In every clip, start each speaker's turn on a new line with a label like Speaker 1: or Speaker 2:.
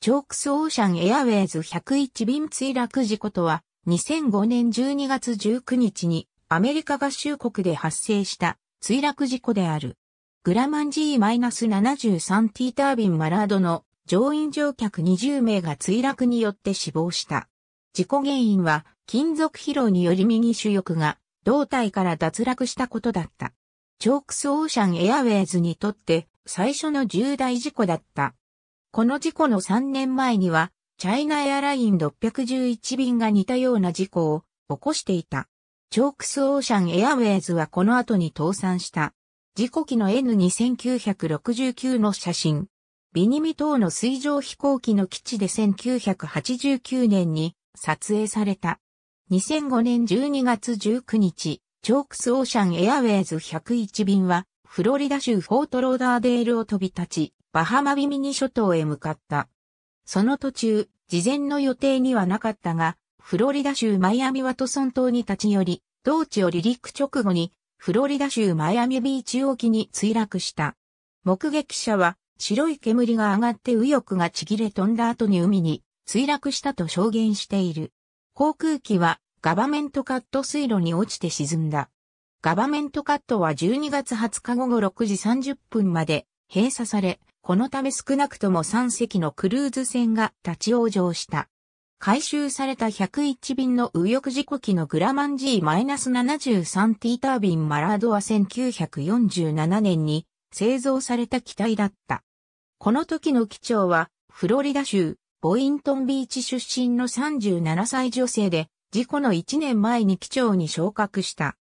Speaker 1: チョークスオーシャンエアウェイズ101便墜落事故とは、2005年12月19日にアメリカ合衆国で発生した墜落事故である。グラマン G-73T タービンマラードの乗員乗客20名が墜落によって死亡した。事故原因は金属疲労により右主翼が胴体から脱落したことだった。チョークスオーシャンエアウェイズにとって最初の重大事故だった。この事故の3年前には、チャイナエアライン611便が似たような事故を起こしていた。チョークスオーシャンエアウェイズはこの後に倒産した。事故機の N2969 の写真。ビニミ島の水上飛行機の基地で1989年に撮影された。2005年12月19日、チョークスオーシャンエアウェイズ101便は、フロリダ州フォートローダーデールを飛び立ち、バハマビミニ諸島へ向かった。その途中、事前の予定にはなかったが、フロリダ州マイアミワトソン島に立ち寄り、同地を離陸直後に、フロリダ州マイアミビーチ沖に墜落した。目撃者は、白い煙が上がって右翼がちぎれ飛んだ後に海に墜落したと証言している。航空機はガバメントカット水路に落ちて沈んだ。ガバメントカットは12月20日午後6時30分まで閉鎖され、このため少なくとも3隻のクルーズ船が立ち往生した。回収された101便の右翼事故機のグラマン G-73T タービンマラードは1947年に製造された機体だった。この時の機長はフロリダ州ボイントンビーチ出身の37歳女性で事故の1年前に機長に昇格した。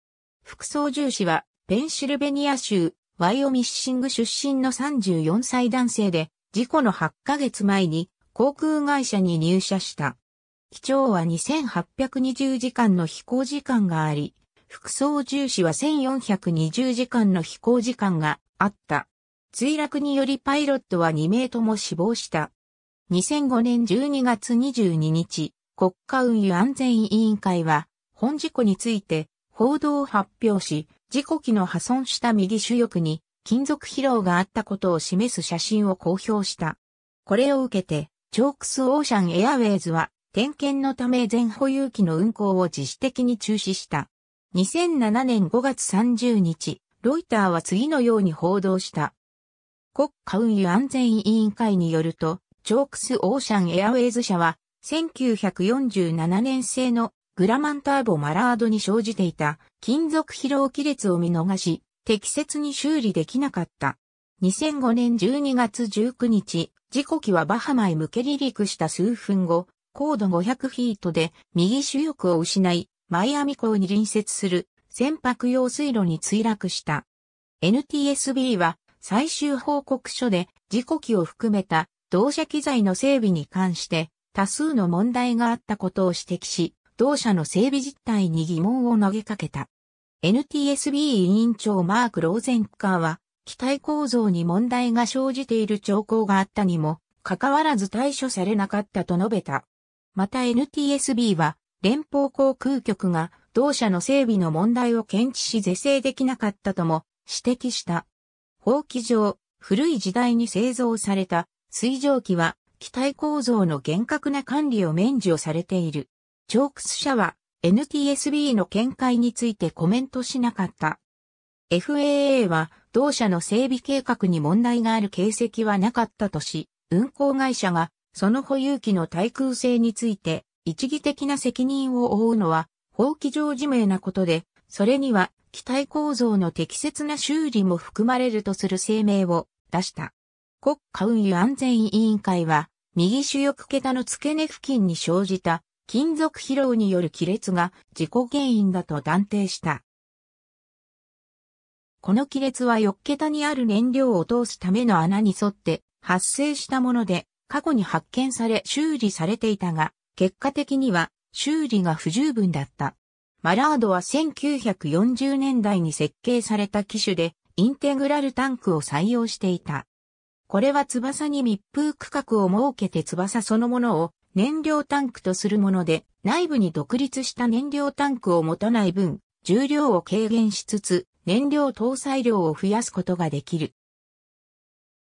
Speaker 1: 副操縦士はペンシルベニア州ワイオミッシング出身の34歳男性で、事故の8ヶ月前に航空会社に入社した。機長は2820時間の飛行時間があり、副操縦士は1420時間の飛行時間があった。墜落によりパイロットは2名とも死亡した。2005年12月22日、国家運輸安全委員会は、本事故について報道を発表し、事故機の破損した右主翼に金属疲労があったことを示す写真を公表した。これを受けて、チョークスオーシャンエアウェイズは、点検のため全保有機の運航を自主的に中止した。2007年5月30日、ロイターは次のように報道した。国家運輸安全委員会によると、チョークスオーシャンエアウェイズ社は、1947年製のグラマンターボ・マラードに生じていた金属疲労亀裂を見逃し、適切に修理できなかった。2005年12月19日、事故機はバハマへ向け離陸した数分後、高度500フィートで右主翼を失い、マイアミ港に隣接する船舶用水路に墜落した。NTSB は最終報告書で事故機を含めた同社機材の整備に関して多数の問題があったことを指摘し、同社の整備実態に疑問を投げかけた。NTSB 委員長マーク・ローゼンカーは、機体構造に問題が生じている兆候があったにも、かかわらず対処されなかったと述べた。また NTSB は、連邦航空局が同社の整備の問題を検知し是正できなかったとも指摘した。法規上、古い時代に製造された水蒸気は機体構造の厳格な管理を免除されている。チョークス社は NTSB の見解についてコメントしなかった。FAA は同社の整備計画に問題がある形跡はなかったとし、運航会社がその保有機の対空性について一義的な責任を負うのは法規上自明なことで、それには機体構造の適切な修理も含まれるとする声明を出した。国家運輸安全委員会は、右主翼桁の付け根付近に生じた金属疲労による亀裂が事故原因だと断定した。この亀裂は4桁にある燃料を通すための穴に沿って発生したもので、過去に発見され修理されていたが、結果的には修理が不十分だった。マラードは1940年代に設計された機種でインテグラルタンクを採用していた。これは翼に密封区画を設けて翼そのものを燃料タンクとするもので、内部に独立した燃料タンクを持たない分、重量を軽減しつつ、燃料搭載量を増やすことができる。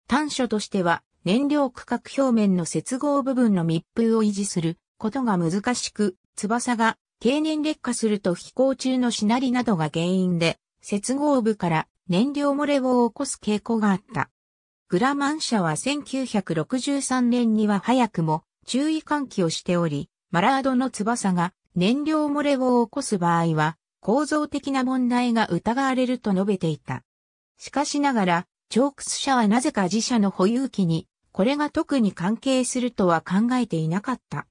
Speaker 1: 短所としては、燃料区画表面の接合部分の密封を維持することが難しく、翼が経年劣化すると飛行中のしなりなどが原因で、接合部から燃料漏れを起こす傾向があった。グラマン社は1963年には早くも注意喚起をしており、マラードの翼が燃料漏れを起こす場合は、構造的な問題が疑われると述べていた。しかしながら、チョークス社はなぜか自社の保有機に、これが特に関係するとは考えていなかった。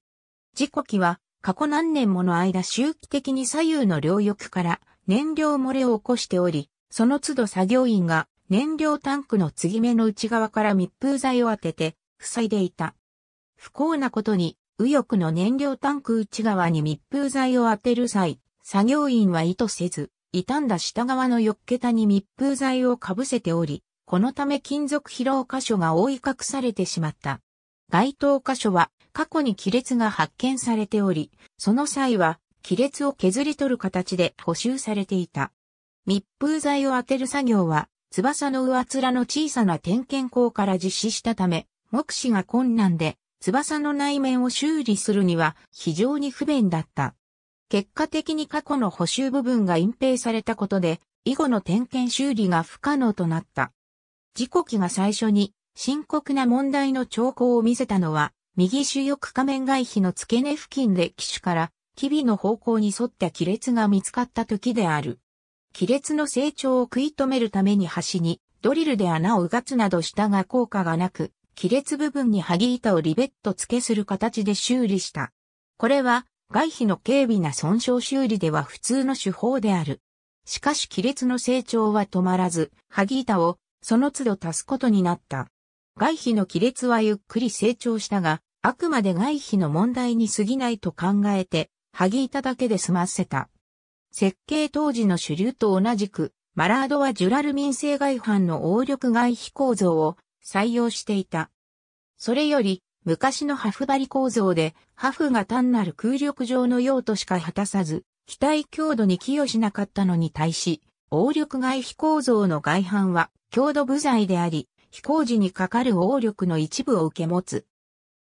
Speaker 1: 事故機は、過去何年もの間周期的に左右の両翼から燃料漏れを起こしており、その都度作業員が燃料タンクの継ぎ目の内側から密封剤を当てて、塞いでいた。不幸なことに、右翼の燃料タンク内側に密封剤を当てる際、作業員は意図せず、傷んだ下側の翼桁に密封剤をかぶせており、このため金属疲労箇所が覆い隠されてしまった。該当箇所は過去に亀裂が発見されており、その際は亀裂を削り取る形で補修されていた。密封剤を当てる作業は翼の上面の小さな点検口から実施したため、目視が困難で翼の内面を修理するには非常に不便だった。結果的に過去の補修部分が隠蔽されたことで、以後の点検修理が不可能となった。事故機が最初に深刻な問題の兆候を見せたのは、右主翼仮面外皮の付け根付近で機種から、機微の方向に沿った亀裂が見つかった時である。亀裂の成長を食い止めるために端にドリルで穴をうがつなどしたが効果がなく、亀裂部分に萩板をリベット付けする形で修理した。これは、外皮の軽微な損傷修理では普通の手法である。しかし亀裂の成長は止まらず、萩板をその都度足すことになった。外皮の亀裂はゆっくり成長したが、あくまで外皮の問題に過ぎないと考えて、萩板だけで済ませた。設計当時の主流と同じく、マラードはジュラルミン製外反の応力外皮構造を採用していた。それより、昔のハフバリ構造で、ハフが単なる空力上の用途しか果たさず、機体強度に寄与しなかったのに対し、応力外飛構造の外反は、強度部材であり、飛行時にかかる応力の一部を受け持つ。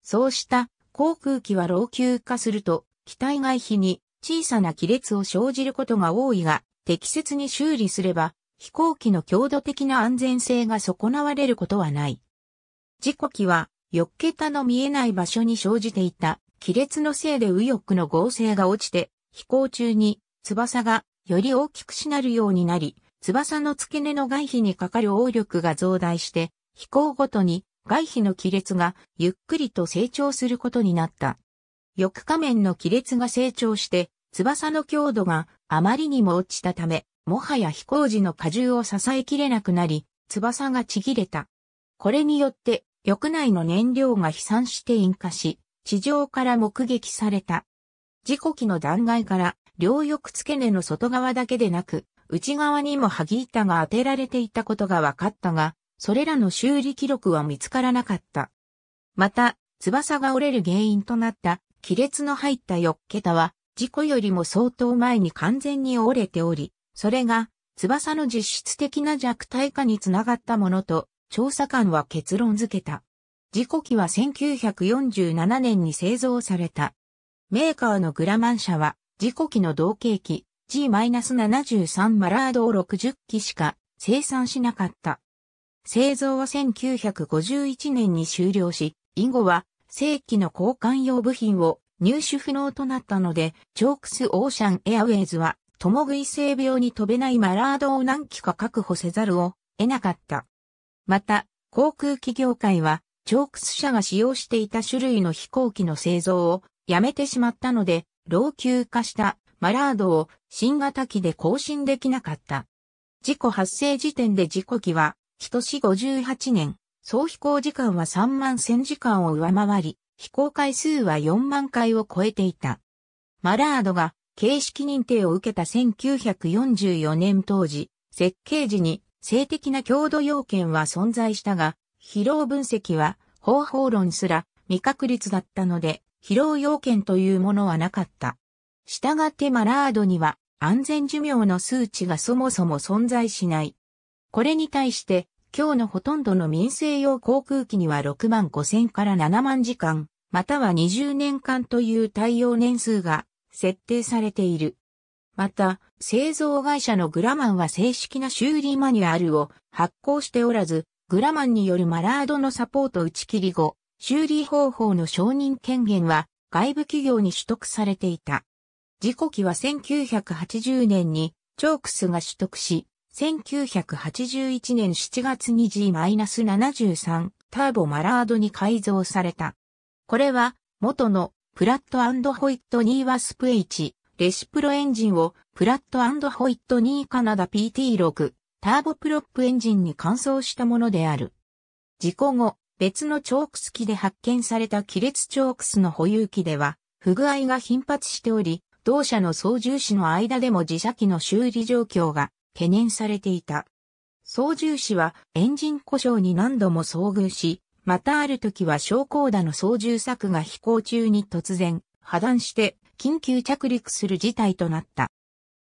Speaker 1: そうした航空機は老朽化すると、機体外飛に小さな亀裂を生じることが多いが、適切に修理すれば、飛行機の強度的な安全性が損なわれることはない。事故機は、よっけたの見えない場所に生じていた、亀裂のせいで右翼の合成が落ちて、飛行中に翼がより大きくしなるようになり、翼の付け根の外皮にかかる応力が増大して、飛行ごとに外皮の亀裂がゆっくりと成長することになった。翼下面の亀裂が成長して、翼の強度があまりにも落ちたため、もはや飛行時の荷重を支えきれなくなり、翼がちぎれた。これによって、翼内の燃料が飛散して引火し、地上から目撃された。事故機の断崖から、両翼付け根の外側だけでなく、内側にも萩板が当てられていたことが分かったが、それらの修理記録は見つからなかった。また、翼が折れる原因となった亀裂の入った四桁は、事故よりも相当前に完全に折れており、それが、翼の実質的な弱体化につながったものと、調査官は結論付けた。事故機は1947年に製造された。メーカーのグラマン社は、事故機の同型機 G-73 マラードを60機しか生産しなかった。製造は1951年に終了し、以後は正規の交換用部品を入手不能となったので、チョークスオーシャンエアウェイズは共食い性病に飛べないマラードを何機か確保せざるを得なかった。また、航空機業界は、チョークス社が使用していた種類の飛行機の製造をやめてしまったので、老朽化したマラードを新型機で更新できなかった。事故発生時点で事故機は、一死58年、総飛行時間は3万1000時間を上回り、飛行回数は4万回を超えていた。マラードが形式認定を受けた1944年当時、設計時に性的な強度要件は存在したが、疲労分析は方法論すら未確率だったので、疲労要件というものはなかった。したがってマラードには安全寿命の数値がそもそも存在しない。これに対して、今日のほとんどの民生用航空機には6万5千から7万時間、または20年間という対応年数が設定されている。また、製造会社のグラマンは正式な修理マニュアルを発行しておらず、グラマンによるマラードのサポート打ち切り後、修理方法の承認権限は外部企業に取得されていた。事故機は1980年にチョークスが取得し、1981年7月 2G-73 ターボマラードに改造された。これは元のプラットホイットニーワスプ H、レシプロエンジンをプラットホイットニーカナダ PT6、ターボプロップエンジンに換装したものである。事故後、別のチョークス機で発見された亀裂チョークスの保有機では、不具合が頻発しており、同社の操縦士の間でも自社機の修理状況が懸念されていた。操縦士はエンジン故障に何度も遭遇し、またある時は昇降打の操縦策が飛行中に突然破断して緊急着陸する事態となった。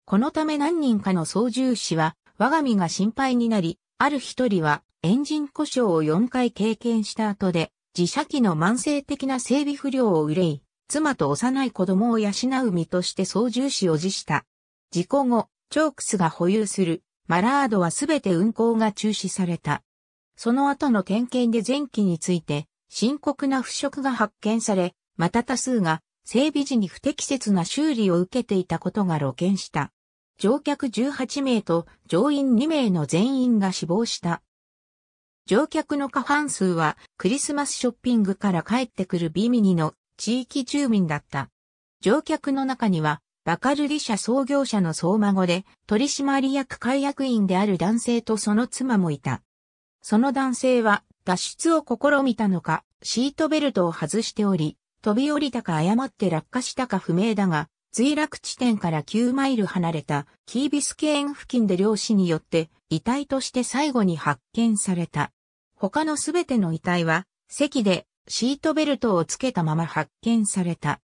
Speaker 1: このため何人かの操縦士は我が身が心配になり、ある一人はエンジン故障を4回経験した後で自社機の慢性的な整備不良を憂い、妻と幼い子供を養う身として操縦士を辞した。事故後、チョークスが保有するマラードはすべて運行が中止された。その後の点検で前期について深刻な腐食が発見され、また多数が整備時に不適切な修理を受けていたことが露見した。乗客18名と乗員2名の全員が死亡した。乗客の過半数はクリスマスショッピングから帰ってくるビミニの地域住民だった。乗客の中にはバカルリ社創業者の総孫で取締役会役員である男性とその妻もいた。その男性は脱出を試みたのか、シートベルトを外しており、飛び降りたか誤って落下したか不明だが、墜落地点から9マイル離れたキービスケーン付近で漁師によって遺体として最後に発見された。他のすべての遺体は、席でシートベルトをつけたまま発見された。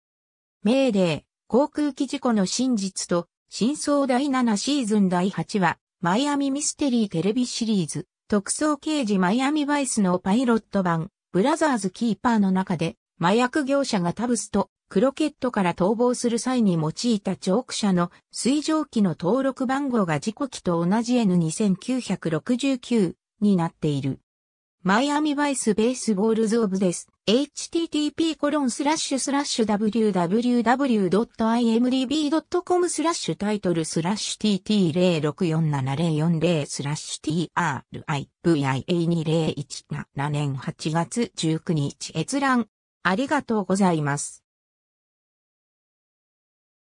Speaker 1: メーデー、航空機事故の真実と、真相第7シーズン第8話、マイアミミステリーテレビシリーズ、特捜刑事マイアミバイスのパイロット版、ブラザーズキーパーの中で、麻薬業者がタブスとクロケットから逃亡する際に用いたチョーク社の水蒸気の登録番号が事故機と同じ N2969 になっている。マイアミバイスベースボールズオブです。http://www.imdb.com スラッシュタイトルスラッシュ tt06470440 スラッシュ trivia2017 年8月19日閲覧ありがとうございます。